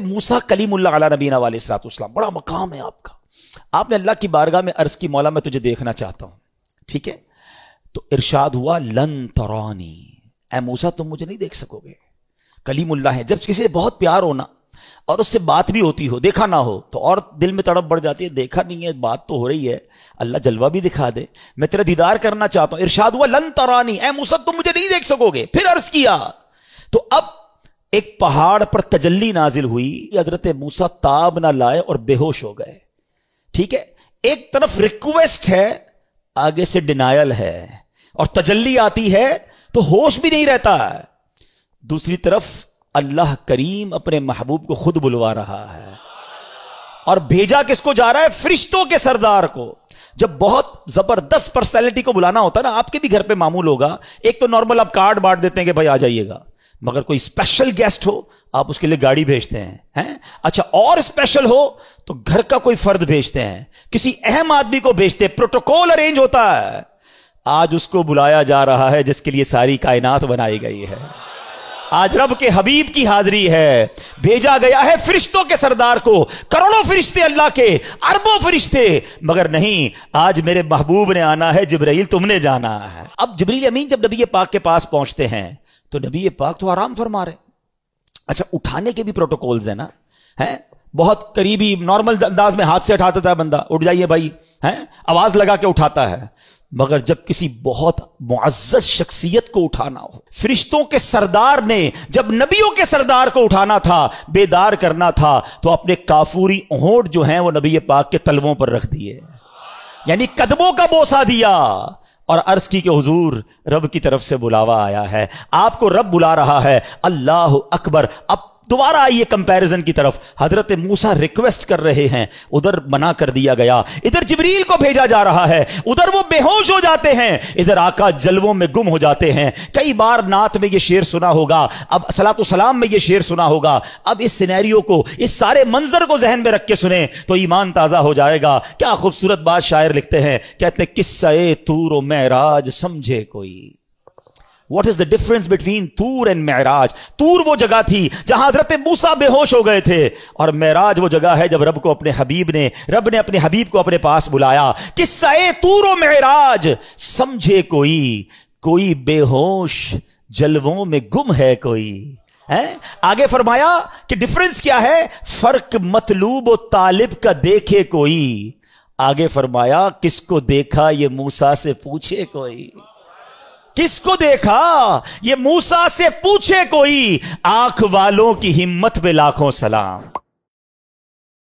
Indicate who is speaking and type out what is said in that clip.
Speaker 1: हजरत मूसा कलीम अला नबीन वाले सलातम बड़ा मकाम है आपका आपने अल्लाह की बारगाह में अर्ज की मौला मैं तुझे देखना चाहता हूं ठीक है तो इरशाद हुआ लन तरानी ए मूसा तुम मुझे नहीं देख सकोगे कलीमुल्ला है जब किसी से बहुत प्यार होना और उससे बात भी होती हो देखा ना हो तो और दिल में तड़प बढ़ जाती है देखा नहीं है बात तो हो रही है अल्लाह जलवा भी दिखा दे मैं तेरा दीदार करना चाहता हूं इरशाद हुआ लन तरानी ए मूसा तुम मुझे नहीं देख सकोगे फिर अर्ज किया तो अब एक पहाड़ पर तजल्ली नाजिल हुई हजरत मूसा ताब ना लाए और बेहोश हो गए ठीक है एक तरफ रिक्वेस्ट है आगे से डिनायल है और तजल्ली आती है तो होश भी नहीं रहता है दूसरी तरफ अल्लाह करीम अपने महबूब को खुद बुलवा रहा है और भेजा किसको जा रहा है फरिश्तों के सरदार को जब बहुत जबरदस्त पर्सनैलिटी को बुलाना होता है ना आपके भी घर पे मामूल होगा एक तो नॉर्मल आप कार्ड बांट देते हैं कि भाई आ जाइएगा मगर कोई स्पेशल गेस्ट हो आप उसके लिए गाड़ी भेजते हैं हैं अच्छा और स्पेशल हो तो घर का कोई फर्द भेजते हैं किसी अहम आदमी को भेजते हैं प्रोटोकॉल अरेंज होता है आज उसको बुलाया जा रहा है जिसके लिए सारी कायनात बनाई गई है आज रब के हबीब की हाजिरी है भेजा गया है फरिश्तों के सरदार को करोड़ों फरिश्ते अल्लाह के अरबों फरिश्ते मगर नहीं आज मेरे महबूब ने आना है जबरील तुमने जाना है अब जबरील अमीन जब नबी पाक के पास पहुंचते हैं तो नबी पाक तो आराम फरमा रहे अच्छा उठाने के भी प्रोटोकॉल्स है ना है बहुत करीबी नॉर्मल अंदाज में हाथ से उठाता था बंदा उठ जाइए भाई है आवाज लगा के उठाता है मगर जब किसी बहुत मुआजत शख्सियत को उठाना हो फरिश्तों के सरदार ने जब नबियों के सरदार को उठाना था बेदार करना था तो अपने काफूरी ओहोट जो हैं वो नबी पाक के तलवों पर रख दिए यानी कदमों का बोसा दिया और अर्ज की के हुजूर रब की तरफ से बुलावा आया है आपको रब बुला रहा है अल्लाह अकबर अब दोबारा आइए कंपैरिजन की तरफ हजरत मूसा रिक्वेस्ट कर रहे हैं उधर मना कर दिया गया इधर जबरील को भेजा जा रहा है उधर वो बेहोश हो जाते हैं इधर आका जलवों में गुम हो जाते हैं कई बार नात में ये शेर सुना होगा अब सलात सलाम में ये शेर सुना होगा अब इस सिनेरियो को इस सारे मंजर को जहन में रख के सुने तो ईमान ताजा हो जाएगा क्या खूबसूरत बात शायर लिखते हैं कहते किस्सा तूर मैराज समझे कोई what is the difference between तूर एंड महराज तूर वो जगह थी जहां हजरत मूसा बेहोश हो गए थे और महराज वो जगह है जब रब को अपने हबीब ने रब ने अपने हबीब को अपने पास बुलाया किस्सा तूर महराज समझे कोई कोई बेहोश जलवों में गुम है कोई है आगे फरमाया कि डिफरेंस क्या है फर्क मतलूब और तालिब का देखे कोई आगे फरमाया किसको देखा ये मूसा से पूछे कोई किसको देखा ये मूसा से पूछे कोई आंख वालों की हिम्मत में लाखों सलाम